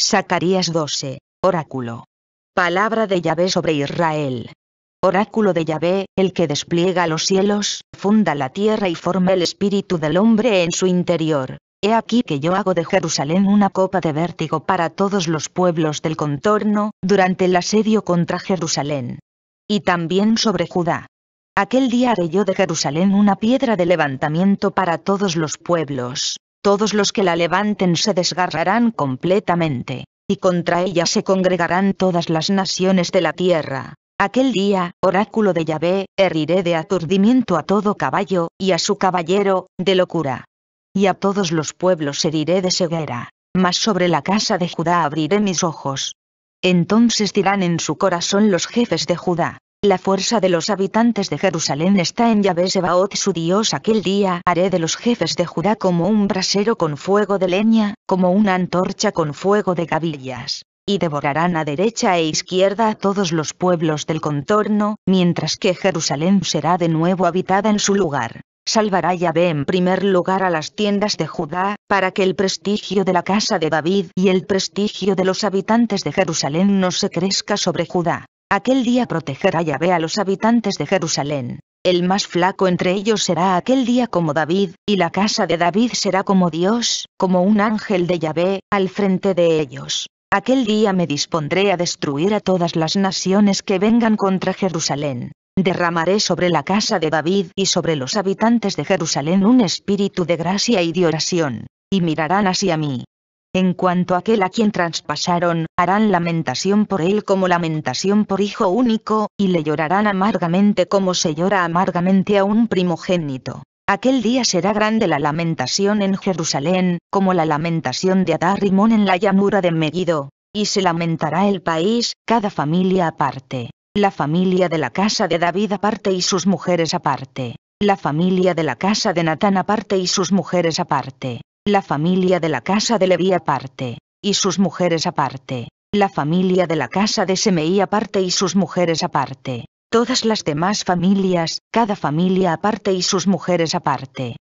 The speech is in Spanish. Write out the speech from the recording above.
Zacarías 12, oráculo. Palabra de Yahvé sobre Israel. Oráculo de Yahvé, el que despliega los cielos, funda la tierra y forma el espíritu del hombre en su interior. He aquí que yo hago de Jerusalén una copa de vértigo para todos los pueblos del contorno, durante el asedio contra Jerusalén. Y también sobre Judá. Aquel día haré yo de Jerusalén una piedra de levantamiento para todos los pueblos, todos los que la levanten se desgarrarán completamente, y contra ella se congregarán todas las naciones de la tierra. Aquel día, oráculo de Yahvé, heriré de aturdimiento a todo caballo, y a su caballero, de locura. Y a todos los pueblos heriré de ceguera, mas sobre la casa de Judá abriré mis ojos. Entonces dirán en su corazón los jefes de Judá, la fuerza de los habitantes de Jerusalén está en Yahvé Sebaot su Dios aquel día haré de los jefes de Judá como un brasero con fuego de leña, como una antorcha con fuego de gavillas. Y devorarán a derecha e izquierda a todos los pueblos del contorno, mientras que Jerusalén será de nuevo habitada en su lugar. Salvará Yahvé en primer lugar a las tiendas de Judá, para que el prestigio de la casa de David y el prestigio de los habitantes de Jerusalén no se crezca sobre Judá. Aquel día protegerá Yahvé a los habitantes de Jerusalén. El más flaco entre ellos será aquel día como David, y la casa de David será como Dios, como un ángel de Yahvé, al frente de ellos. Aquel día me dispondré a destruir a todas las naciones que vengan contra Jerusalén. Derramaré sobre la casa de David y sobre los habitantes de Jerusalén un espíritu de gracia y de oración, y mirarán hacia mí, en cuanto a aquel a quien traspasaron, harán lamentación por él como lamentación por hijo único, y le llorarán amargamente como se llora amargamente a un primogénito. Aquel día será grande la lamentación en Jerusalén, como la lamentación de Adarrimón en la llanura de Megiddo. Y se lamentará el país, cada familia aparte. La familia de la casa de David aparte y sus mujeres aparte. La familia de la casa de Natán aparte y sus mujeres aparte la familia de la casa de Levi aparte, y sus mujeres aparte, la familia de la casa de Semeí aparte y sus mujeres aparte, todas las demás familias, cada familia aparte y sus mujeres aparte,